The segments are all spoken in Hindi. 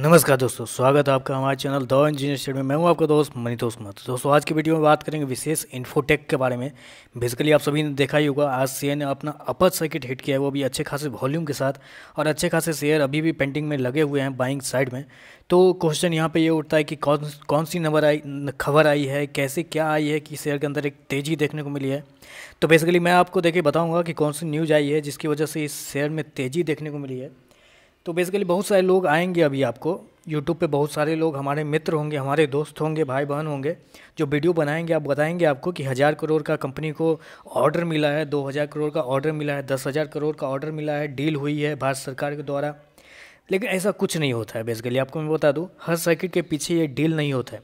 नमस्कार दोस्तों स्वागत है आपका हमारे चैनल दो इंजीनियर स्टेट में मैं हूं आपका दोस्त दोस्त कुमार दोस्तों आज की वीडियो में बात करेंगे विशेष इन्फोटेक के बारे में बेसिकली आप सभी ने देखा ही होगा आज शेयर ने अपना अपर सर्किट हिट किया है वो भी अच्छे खासे वॉल्यूम के साथ और अच्छे खासे शेयर अभी भी पेंटिंग में लगे हुए हैं बाइंग साइड में तो क्वेश्चन यहाँ पर ये उठता है कि कौन कौन सी नंबर आई खबर आई है कैसे क्या आई है कि शेयर के अंदर एक तेज़ी देखने को मिली है तो बेसिकली मैं आपको देखे बताऊँगा कि कौन सी न्यूज़ आई है जिसकी वजह से इस शेयर में तेज़ी देखने को मिली है तो बेसिकली बहुत सारे लोग आएंगे अभी आपको यूट्यूब पे बहुत सारे लोग हमारे मित्र होंगे हमारे दोस्त होंगे भाई बहन होंगे जो वीडियो बनाएंगे आप बताएंगे आपको कि हज़ार करोड़ का कंपनी को ऑर्डर मिला है दो हज़ार करोड़ का ऑर्डर मिला है दस हज़ार करोड़ का ऑर्डर मिला है डील हुई है भारत सरकार के द्वारा लेकिन ऐसा कुछ नहीं होता है बेसिकली आपको मैं बता दूँ हर सर्किट के पीछे ये डील नहीं होता है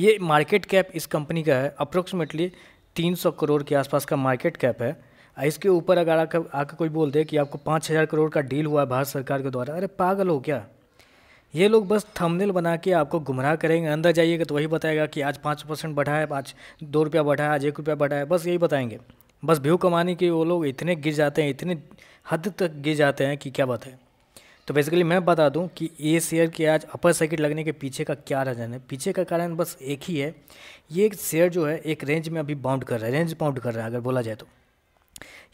ये मार्केट कैप इस कंपनी का है अप्रोक्सीमेटली तीन करोड़ के आसपास का मार्केट कैप है इसके ऊपर अगर आकर आकर कोई बोल दे कि आपको पाँच हज़ार करोड़ का डील हुआ है भारत सरकार के द्वारा अरे पागल हो क्या ये लोग बस थंबनेल बना के आपको गुमराह करेंगे अंदर जाइएगा तो वही बताएगा कि आज पाँच परसेंट बढ़ा है आज दो रुपया बढ़ा है आज एक रुपया बढ़ा है बस यही बताएंगे बस व्यू कमाने के वो लोग इतने गिर जाते हैं इतने हद तक गिर जाते हैं कि क्या बताएं तो बेसिकली मैं बता दूं कि ये शेयर के आज अपर सर्किट लगने के पीछे का क्या रजन है पीछे का कारण बस एक ही है ये शेयर जो है एक रेंज में अभी बाउंड कर रहा है रेंज बाउंड कर रहा है अगर बोला जाए तो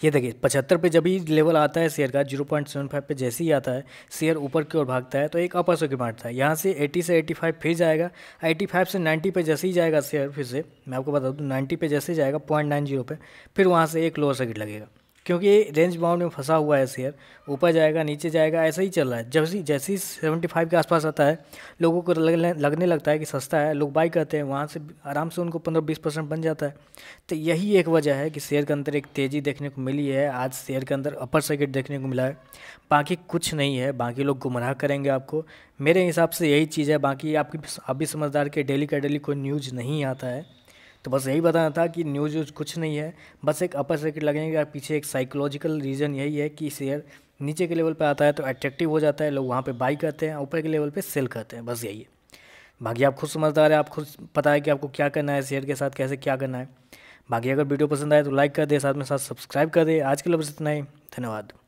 ये देखिए पचहत्तर पे जब ही लेवल आता है शेयर का जीरो पॉइंट सेवन फाइव पर जैसे ही आता है शेयर ऊपर की ओर भागता है तो एक अपर सर्किट मारता है यहाँ से एट्टी से एटी फाइव फिर जाएगा एट्टी फाइव से नाइन्टी पे जैसे ही जाएगा शेयर फिर से मैं आपको बता दूँ नाइन्टी पे जैसे ही जाएगा पॉइंट नाइन जीरो पे फिर वहाँ से एक लोअर सर्किट लगेगा क्योंकि रेंज बाउंड में फंसा हुआ है शेयर ऊपर जाएगा नीचे जाएगा ऐसा ही चल रहा है जैसे जैसे ही सेवेंटी फाइव के आसपास आता है लोगों को लगने लगने लगता है कि सस्ता है लोग बाई करते हैं वहाँ से आराम से उनको पंद्रह बीस परसेंट बन जाता है तो यही एक वजह है कि शेयर के अंदर एक तेज़ी देखने को मिली है आज शेयर के अंदर अपर सर्किट देखने को मिला है बाकी कुछ नहीं है बाकी लोग गुमराह करेंगे आपको मेरे हिसाब से यही चीज़ है बाकी आपकी आप भी समझदार के डेली का डेली कोई न्यूज़ नहीं आता है तो बस यही बताना था कि न्यूज़ व्यूज कुछ नहीं है बस एक अपर सर्किट लगेगा पीछे एक साइकोलॉजिकल रीज़न यही है कि शेयर नीचे के लेवल पर आता है तो अट्रैक्टिव हो जाता है लोग वहाँ पर बाई करते हैं ऊपर के लेवल पर सेल करते हैं बस यही है बाकी आप खुद समझदार है आप खुद पता है कि आपको क्या करना है शेयर के साथ कैसे क्या करना है बाकी अगर वीडियो पसंद आए तो लाइक कर दे साथ में साथ सब्सक्राइब कर दे आज के लिए बस इतना ही धन्यवाद